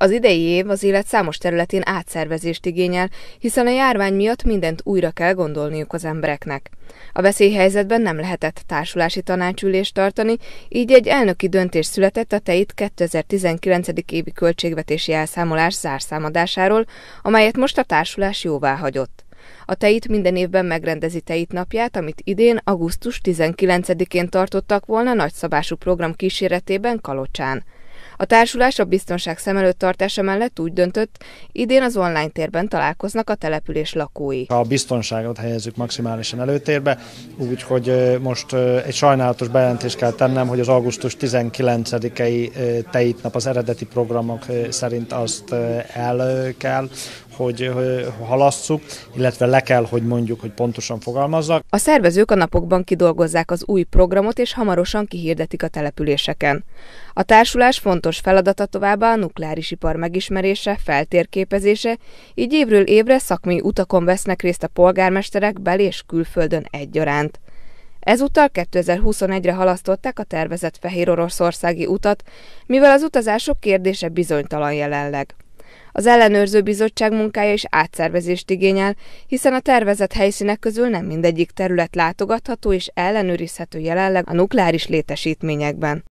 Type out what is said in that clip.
Az idei év az élet számos területén átszervezést igényel, hiszen a járvány miatt mindent újra kell gondolniuk az embereknek. A veszélyhelyzetben nem lehetett társulási tanácsülést tartani, így egy elnöki döntés született a TEIT 2019. évi költségvetési elszámolás zárszámadásáról, amelyet most a társulás jóvá hagyott. A Teit minden évben megrendezi Teit napját, amit idén, augusztus 19-én tartottak volna nagyszabású program kíséretében Kalocsán. A társulás a biztonság szem előtt tartása mellett úgy döntött, idén az online térben találkoznak a település lakói. A biztonságot helyezzük maximálisan előtérbe, úgyhogy most egy sajnálatos bejelentést kell tennem, hogy az augusztus 19-i teit nap az eredeti programok szerint azt el kell hogy halasszuk, illetve le kell, hogy mondjuk, hogy pontosan fogalmazzak. A szervezők a napokban kidolgozzák az új programot, és hamarosan kihirdetik a településeken. A társulás fontos feladata továbbá a nukleáris ipar megismerése, feltérképezése, így évről évre szakmai utakon vesznek részt a polgármesterek bel- és külföldön egyaránt. Ezúttal 2021-re halasztották a tervezett Fehér Oroszországi utat, mivel az utazások kérdése bizonytalan jelenleg. Az ellenőrző bizottság munkája is átszervezést igényel, hiszen a tervezett helyszínek közül nem mindegyik terület látogatható és ellenőrizhető jelenleg a nukleáris létesítményekben.